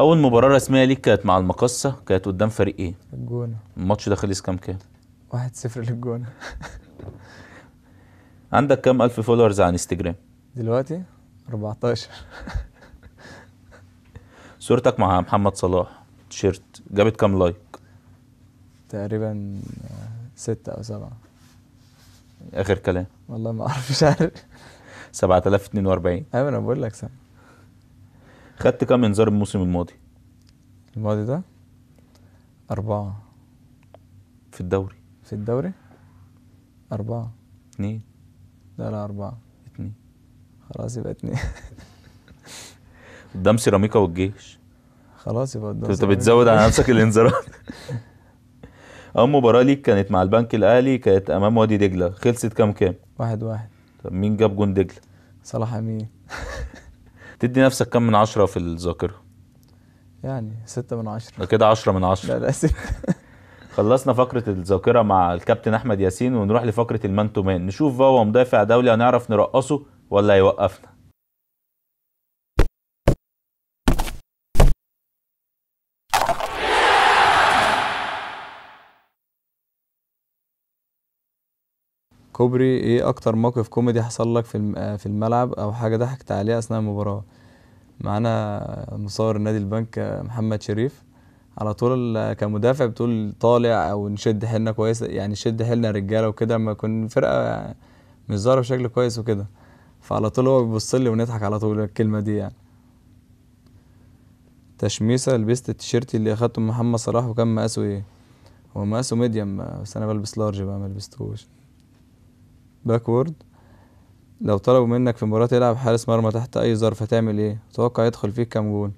اول مباراه رسميه ليك كانت مع المقصه كانت قدام فريق ايه الجونه الماتش ده خلص كام كام 1-0 للجونه عندك كام الف فولورز على انستجرام دلوقتي 14 صورتك مع محمد صلاح تيشيرت جابت كام لايك تقريبا ستة او سبعة اخر كلام والله ما اعرفش عارف 7042 ايوه انا بقول لك سبعة خدت كام انذار الموسم الماضي الماضي ده أربعة في الدوري في الدوري أربعة اتنين لا لا أربعة اتنين خلاص يبقى اتنين قدام سيراميكا والجيش خلاص يبقى قدام انت بتزود على نفسك الانذارات اول مباراه ليك كانت مع البنك الاهلي كانت امام وادي دجله خلصت كام كام؟ واحد واحد طب مين جاب جون دجله؟ صلاح امين تدي نفسك كم من عشرة في الذاكرة يعني ستة من عشرة ده كده عشرة من عشرة لا لا ستة خلصنا فقرة الذاكرة مع الكابتن أحمد ياسين ونروح لفقرة المان تو مان نشوف بقى هو مدافع دولي هنعرف نرقصه ولا هيوقفنا كوبري ايه اكتر موقف كوميدي حصل لك في في الملعب او حاجه ضحكت عليها اثناء المباراه معانا مصور نادي البنك محمد شريف على طول كمدافع بتقول طالع او نشد حيلنا كويس يعني نشد حيلنا رجاله وكده لما يكون فرقه مش ظاهره بشكل كويس وكده فعلى طول هو بيبص لي ونضحك على طول الكلمه دي يعني تشميسه لبست التيشيرت اللي اخدته من محمد صلاح وكان مقاسه ايه هو مقاسه ميديم بس انا بلبس لارج بقى ما لبستهوش باكورد لو طلبوا منك في مباراة تلعب حارس مرمى تحت أي ظرف هتعمل إيه؟ تتوقع يدخل فيك كام جون؟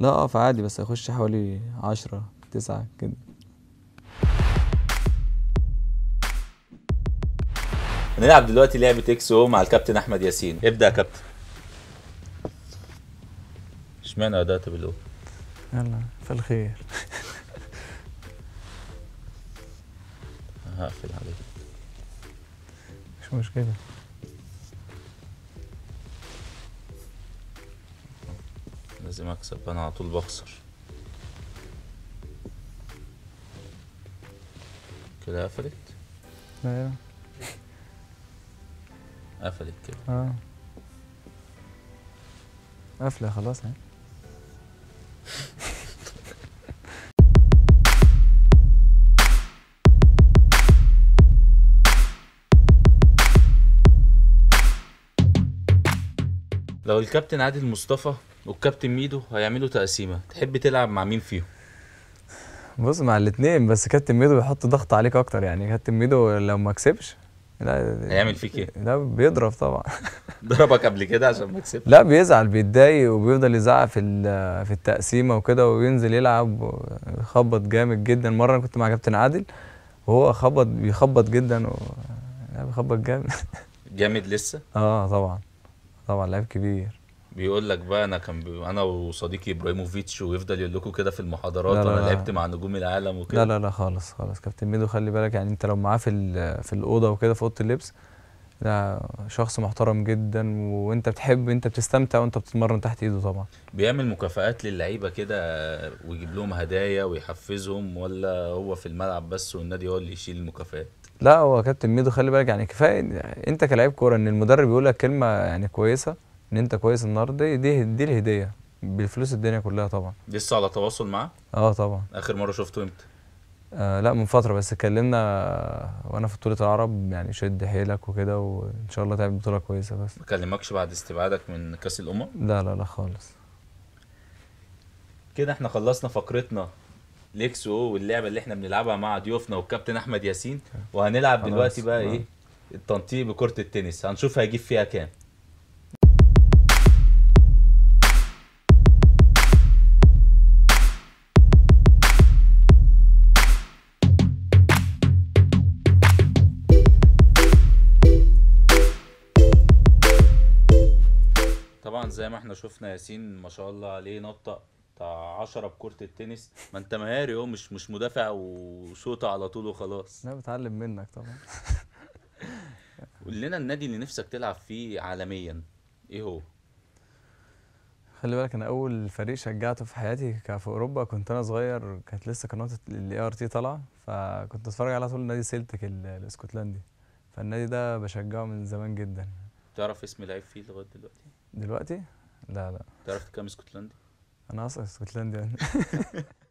لا أقف عادي بس هيخش حوالي عشرة تسعة كده هنلعب دلوقتي لعبة اكسو مع الكابتن أحمد ياسين ابدأ يا كابتن اشمعنى بدأت بالأو؟ يلا في الخير هقفل عليك مش مشكلة لازم اكسب انا على طول بخسر كده قفلت ايوه قفلت كده اه قفلة خلاص يعني لو الكابتن عادل مصطفى والكابتن ميدو هيعملوا تقسيمه تحب تلعب مع مين فيهم بص مع الاثنين بس كابتن ميدو بيحط ضغط عليك اكتر يعني كابتن ميدو لو ما كسبش لا هيعمل فيك ايه؟ لا بيضرب طبعا ضربك قبل كده عشان ما كسبش لا بيزعل بيتضايق وبيفضل يزعق في في التقسيمه وكده وينزل يلعب ويخبط جامد جدا مره انا كنت مع كابتن عادل وهو خبط بيخبط جدا و... لا بيخبط جامد جامد لسه؟ اه طبعا طبعا لعيب كبير بيقول لك بقى انا كان بي... انا وصديقي ابراهيموفيتش ويفضل يقول لكم كده في المحاضرات لا لا انا لعبت مع نجوم العالم وكده لا لا لا خالص خالص كابتن ميدو خلي بالك يعني انت لو معاه في في الاوضه وكده في اوضه اللبس ده شخص محترم جدا وانت بتحب انت بتستمتع وانت بتتمرن تحت ايده طبعا بيعمل مكافآت للعيبه كده ويجيب لهم هدايا ويحفزهم ولا هو في الملعب بس والنادي هو اللي يشيل المكافآت لا هو كابتن ميدو خلي بالك يعني كفايه انت كلاعب كوره ان المدرب يقول لك كلمه يعني كويسه ان انت كويس النهارده دي دي الهديه بالفلوس الدنيا كلها طبعا لسه على تواصل معاه اه طبعا اخر مره شفته امتى آه لا من فتره بس اتكلمنا آه، وانا في بطوله العرب يعني شد حيلك وكده وان شاء الله تعمل بطوله كويسه بس ما كلمكش بعد استبعادك من كاس الامم لا لا لا خالص كده احنا خلصنا فقرتنا ليكسو واللعبه اللي احنا بنلعبها مع ضيوفنا والكابتن احمد ياسين وهنلعب دلوقتي بقى ايه التنطيق بكره التنس هنشوف هيجيب فيها كام زي ما احنا شفنا ياسين ما شاء الله عليه نطق بتاع 10 بكرة التنس ما انت مهاري اهو مش مش مدافع وشوطة على طول وخلاص انا بتعلم منك طبعا قول لنا النادي اللي نفسك تلعب فيه عالميا ايه هو؟ خلي بالك انا اول فريق شجعته في حياتي في اوروبا كنت انا صغير كانت لسه قناه الاي ار تي طالعه فكنت اتفرج على طول نادي سيلتك الاسكتلندي فالنادي ده بشجعه من زمان جدا تعرف اسم لعيب فيه لغايه دلوقتي دلوقتي لا لا تعرف تتكلم اسكتلندي انا اصلا اسكتلندي يعني